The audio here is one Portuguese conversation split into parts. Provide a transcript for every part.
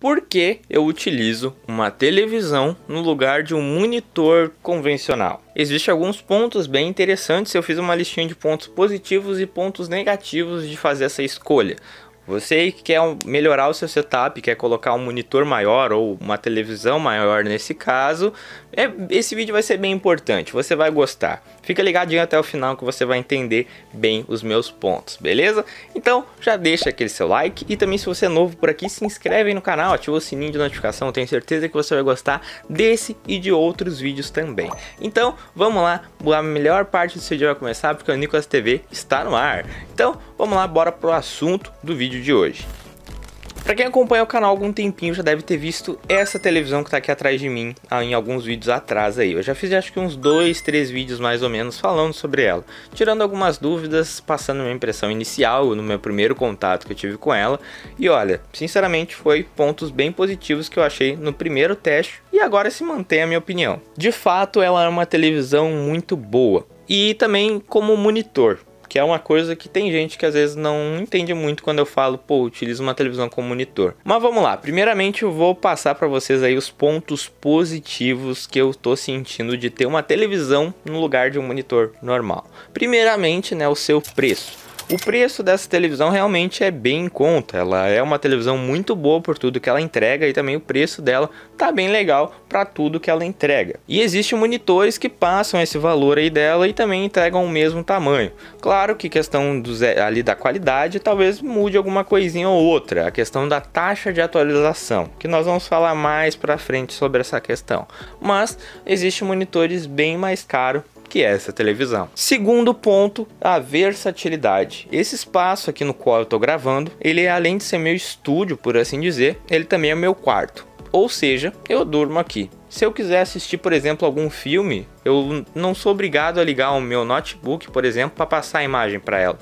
Porque eu utilizo uma televisão no lugar de um monitor convencional? Existem alguns pontos bem interessantes, eu fiz uma listinha de pontos positivos e pontos negativos de fazer essa escolha. Você que quer melhorar o seu setup, quer colocar um monitor maior ou uma televisão maior nesse caso, é, esse vídeo vai ser bem importante, você vai gostar. Fica ligadinho até o final que você vai entender bem os meus pontos, beleza? Então já deixa aquele seu like e também se você é novo por aqui, se inscreve no canal, ativa o sininho de notificação, tenho certeza que você vai gostar desse e de outros vídeos também. Então vamos lá, a melhor parte do seu dia vai começar porque o Nicolas TV está no ar. Então vamos lá, bora pro assunto do vídeo vídeo de hoje. Para quem acompanha o canal há algum tempinho já deve ter visto essa televisão que tá aqui atrás de mim em alguns vídeos atrás aí. Eu já fiz acho que uns dois, três vídeos mais ou menos falando sobre ela, tirando algumas dúvidas, passando minha impressão inicial no meu primeiro contato que eu tive com ela. E olha, sinceramente foi pontos bem positivos que eu achei no primeiro teste e agora se mantém a minha opinião. De fato, ela é uma televisão muito boa e também como monitor que é uma coisa que tem gente que às vezes não entende muito quando eu falo, pô, utilizo uma televisão como monitor. Mas vamos lá, primeiramente eu vou passar para vocês aí os pontos positivos que eu tô sentindo de ter uma televisão no lugar de um monitor normal. Primeiramente, né, o seu preço. O preço dessa televisão realmente é bem em conta, ela é uma televisão muito boa por tudo que ela entrega e também o preço dela tá bem legal para tudo que ela entrega. E existem monitores que passam esse valor aí dela e também entregam o mesmo tamanho. Claro que questão do, ali da qualidade talvez mude alguma coisinha ou outra, a questão da taxa de atualização, que nós vamos falar mais para frente sobre essa questão. Mas existem monitores bem mais caros que é essa televisão. Segundo ponto, a versatilidade. Esse espaço aqui no qual eu estou gravando, ele é além de ser meu estúdio, por assim dizer, ele também é meu quarto ou seja, eu durmo aqui. Se eu quiser assistir, por exemplo, algum filme, eu não sou obrigado a ligar o meu notebook, por exemplo, para passar a imagem para ela.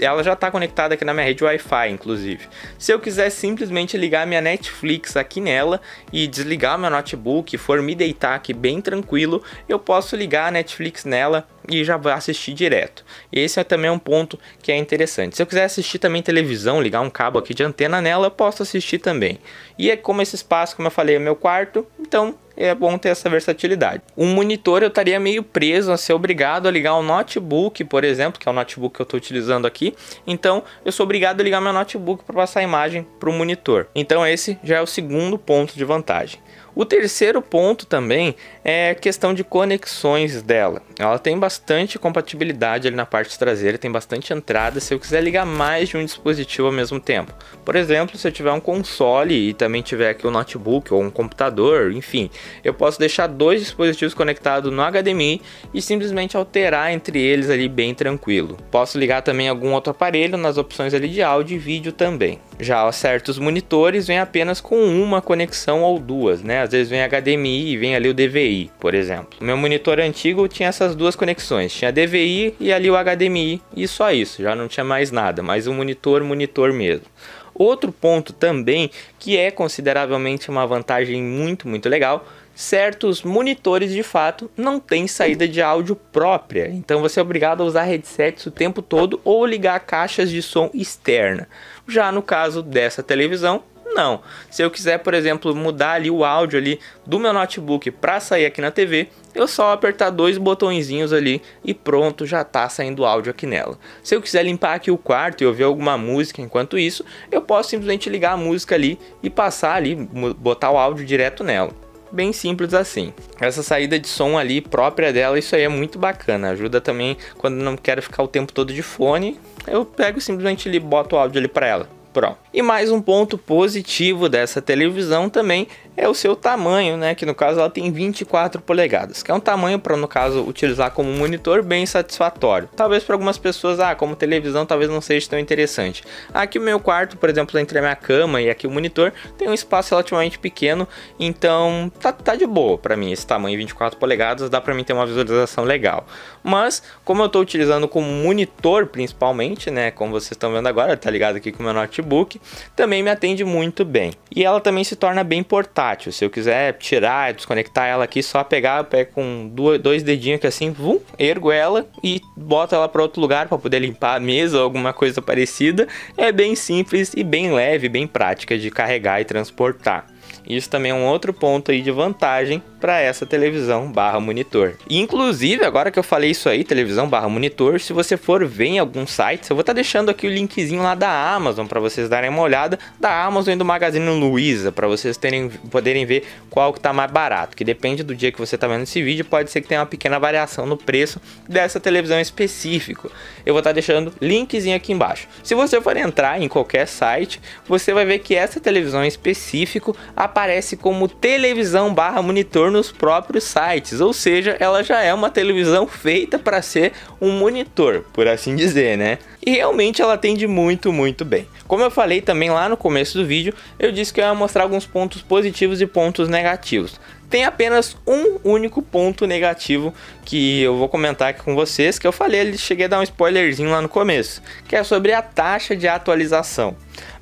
Ela já está conectada aqui na minha rede Wi-Fi, inclusive. Se eu quiser simplesmente ligar minha Netflix aqui nela e desligar meu notebook, for me deitar aqui bem tranquilo, eu posso ligar a Netflix nela, e já vai assistir direto. Esse é também um ponto que é interessante. Se eu quiser assistir também televisão, ligar um cabo aqui de antena nela, eu posso assistir também. E é como esse espaço, como eu falei, é meu quarto, então é bom ter essa versatilidade. Um monitor eu estaria meio preso a ser obrigado a ligar um notebook, por exemplo, que é o notebook que eu estou utilizando aqui. Então eu sou obrigado a ligar meu notebook para passar a imagem para o monitor. Então esse já é o segundo ponto de vantagem. O terceiro ponto também é a questão de conexões dela. Ela tem bastante compatibilidade ali na parte traseira, tem bastante entrada se eu quiser ligar mais de um dispositivo ao mesmo tempo. Por exemplo, se eu tiver um console e também tiver aqui um notebook ou um computador, enfim, eu posso deixar dois dispositivos conectados no HDMI e simplesmente alterar entre eles ali bem tranquilo. Posso ligar também algum outro aparelho nas opções ali de áudio e vídeo também. Já certos monitores vêm apenas com uma conexão ou duas, né? Às vezes vem HDMI e vem ali o DVI, por exemplo. Meu monitor antigo tinha essas duas conexões, tinha DVI e ali o HDMI e só isso, já não tinha mais nada, mas o monitor, monitor mesmo. Outro ponto também que é consideravelmente uma vantagem muito, muito legal certos monitores de fato não têm saída de áudio própria, então você é obrigado a usar headsets o tempo todo ou ligar caixas de som externa. Já no caso dessa televisão, não. Se eu quiser, por exemplo, mudar ali o áudio ali do meu notebook para sair aqui na TV, eu só apertar dois botõezinhos ali e pronto, já tá saindo áudio aqui nela. Se eu quiser limpar aqui o quarto e ouvir alguma música enquanto isso, eu posso simplesmente ligar a música ali e passar ali, botar o áudio direto nela bem simples assim. Essa saída de som ali própria dela, isso aí é muito bacana. Ajuda também quando não quero ficar o tempo todo de fone, eu pego simplesmente ali boto o áudio ali para ela. Pronto. E mais um ponto positivo dessa televisão também é o seu tamanho, né? Que no caso ela tem 24 polegadas, que é um tamanho para no caso utilizar como monitor bem satisfatório. Talvez para algumas pessoas, ah, como televisão talvez não seja tão interessante. Aqui o meu quarto, por exemplo, entre a minha cama e aqui o monitor, tem um espaço relativamente pequeno, então tá, tá de boa para mim esse tamanho 24 polegadas, dá para mim ter uma visualização legal. Mas como eu estou utilizando como monitor principalmente, né, como vocês estão vendo agora, tá ligado aqui com o meu notebook, também me atende muito bem. E ela também se torna bem portátil portátil. Se eu quiser tirar, desconectar ela aqui, só pegar, com dois dedinhos aqui assim, vum, ergo ela e boto ela para outro lugar para poder limpar a mesa ou alguma coisa parecida. É bem simples e bem leve, bem prática de carregar e transportar. Isso também é um outro ponto aí de vantagem para essa televisão barra monitor. inclusive, agora que eu falei isso aí, televisão barra monitor, se você for ver em algum site, eu vou estar tá deixando aqui o linkzinho lá da Amazon para vocês darem uma olhada, da Amazon e do Magazine Luiza, para vocês terem, poderem ver qual que tá mais barato, que depende do dia que você tá vendo esse vídeo, pode ser que tenha uma pequena variação no preço dessa televisão específico. Eu vou estar tá deixando linkzinho aqui embaixo. Se você for entrar em qualquer site, você vai ver que essa televisão específico aparece como televisão barra monitor nos próprios sites, ou seja, ela já é uma televisão feita para ser um monitor, por assim dizer, né? E realmente ela atende muito, muito bem. Como eu falei também lá no começo do vídeo, eu disse que eu ia mostrar alguns pontos positivos e pontos negativos. Tem apenas um único ponto negativo que eu vou comentar aqui com vocês, que eu falei, cheguei a dar um spoilerzinho lá no começo, que é sobre a taxa de atualização.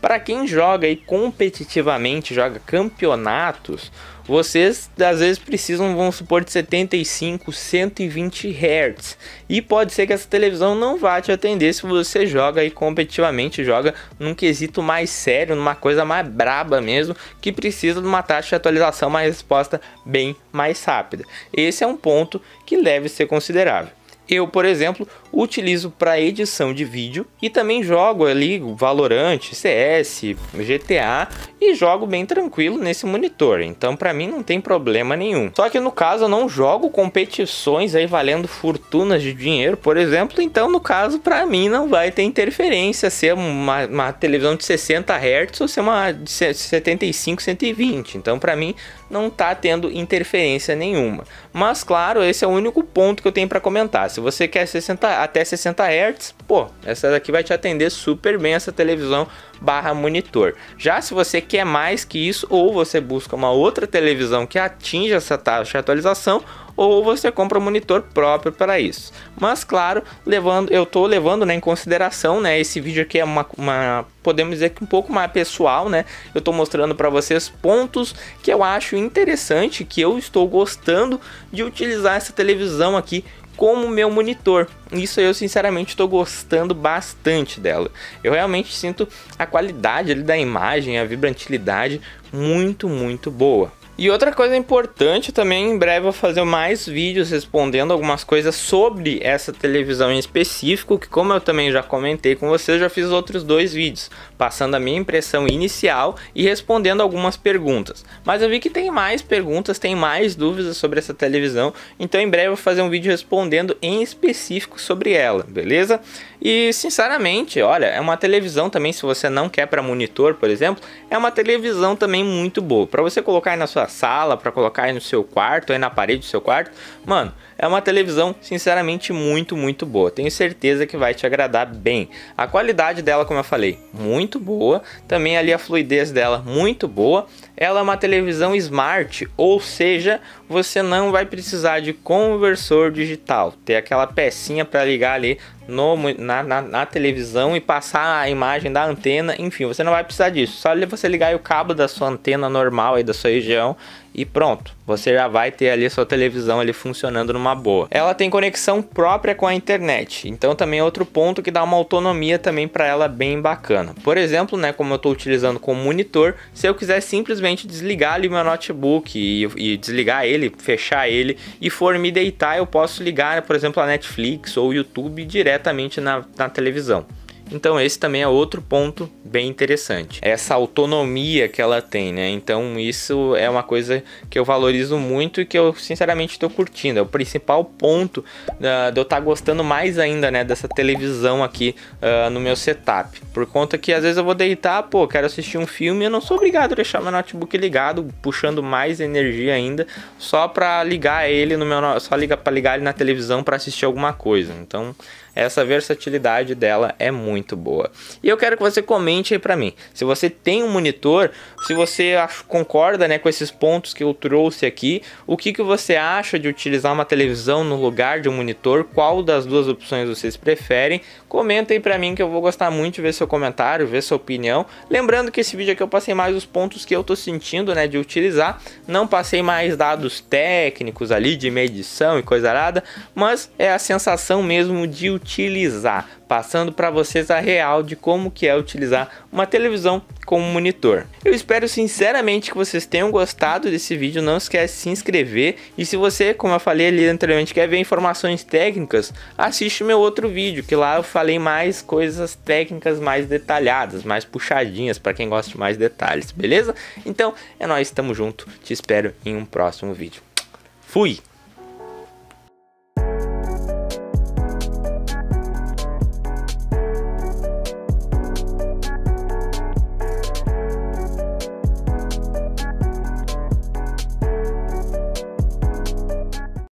Para quem joga aí competitivamente, joga campeonatos, vocês às vezes precisam, vamos supor, de 75, 120 Hz. E pode ser que essa televisão não vá te atender se você joga aí competitivamente, joga num quesito mais sério, numa coisa mais braba mesmo, que precisa de uma taxa de atualização, uma resposta bem mais rápida. Esse é um ponto que deve ser considerável. Eu, por exemplo, utilizo para edição de vídeo e também jogo ali Valorant, CS, GTA e jogo bem tranquilo nesse monitor. Então, para mim não tem problema nenhum. Só que no caso eu não jogo competições aí valendo fortunas de dinheiro, por exemplo, então no caso para mim não vai ter interferência ser uma, uma, televisão de 60 Hz ou ser uma de 75, 120. Então, para mim não tá tendo interferência nenhuma. Mas claro, esse é o único ponto que eu tenho para comentar. Se você quer 60 até 60 Hz, pô, essa daqui vai te atender super bem essa televisão barra monitor. Já se você quer mais que isso ou você busca uma outra televisão que atinja essa taxa de atualização, ou você compra um monitor próprio para isso. Mas claro, levando, eu estou levando né, em consideração, né, esse vídeo aqui é uma, uma podemos dizer que um pouco mais pessoal, né? Eu estou mostrando para vocês pontos que eu acho interessante, que eu estou gostando de utilizar essa televisão aqui como meu monitor. Isso eu sinceramente estou gostando bastante dela. Eu realmente sinto a qualidade da imagem, a vibrantilidade muito, muito boa. E outra coisa importante também, em breve eu vou fazer mais vídeos respondendo algumas coisas sobre essa televisão em específico, que como eu também já comentei com vocês, já fiz outros dois vídeos, passando a minha impressão inicial e respondendo algumas perguntas. Mas eu vi que tem mais perguntas, tem mais dúvidas sobre essa televisão, então em breve eu vou fazer um vídeo respondendo em específico sobre ela, beleza? E sinceramente, olha, é uma televisão também se você não quer para monitor, por exemplo, é uma televisão também muito boa para você colocar aí na sua sala, para colocar aí no seu quarto, aí na parede do seu quarto. Mano, é uma televisão sinceramente muito, muito boa. Tenho certeza que vai te agradar bem. A qualidade dela, como eu falei, muito boa, também ali a fluidez dela muito boa. Ela é uma televisão smart, ou seja, você não vai precisar de conversor digital, ter aquela pecinha para ligar ali no, na, na, na, televisão e passar a imagem da antena, enfim, você não vai precisar disso. Só você ligar o cabo da sua antena normal aí da sua região e pronto, você já vai ter ali sua televisão ali funcionando numa boa. Ela tem conexão própria com a internet, então também é outro ponto que dá uma autonomia também para ela bem bacana. Por exemplo, né, como eu estou utilizando como monitor, se eu quiser simplesmente desligar ali meu notebook e, e desligar ele, fechar ele e for me deitar, eu posso ligar, por exemplo, a Netflix ou o YouTube diretamente na, na televisão. Então esse também é outro ponto bem interessante. É essa autonomia que ela tem, né? Então isso é uma coisa que eu valorizo muito e que eu sinceramente estou curtindo. É o principal ponto uh, de eu estar tá gostando mais ainda, né? Dessa televisão aqui uh, no meu setup. Por conta que às vezes eu vou deitar, pô, quero assistir um filme, eu não sou obrigado a deixar meu notebook ligado, puxando mais energia ainda, só para ligar ele no meu, só liga para ligar ele na televisão para assistir alguma coisa. Então essa versatilidade dela é muito boa. E eu quero que você comente aí para mim. Se você tem um monitor, se você concorda, né, com esses pontos que eu trouxe aqui, o que que você acha de utilizar uma televisão no lugar de um monitor? Qual das duas opções vocês preferem? Comenta aí para mim que eu vou gostar muito de ver seu comentário, ver sua opinião. Lembrando que esse vídeo aqui eu passei mais os pontos que eu tô sentindo, né, de utilizar. Não passei mais dados técnicos ali de medição e coisa arada, mas é a sensação mesmo de utilizar utilizar, passando para vocês a real de como que é utilizar uma televisão como monitor. Eu espero sinceramente que vocês tenham gostado desse vídeo, não esquece de se inscrever e se você, como eu falei ali anteriormente, quer ver informações técnicas, assiste meu outro vídeo, que lá eu falei mais coisas técnicas mais detalhadas, mais puxadinhas para quem gosta de mais detalhes, beleza? Então, é nós, tamo junto. Te espero em um próximo vídeo. Fui!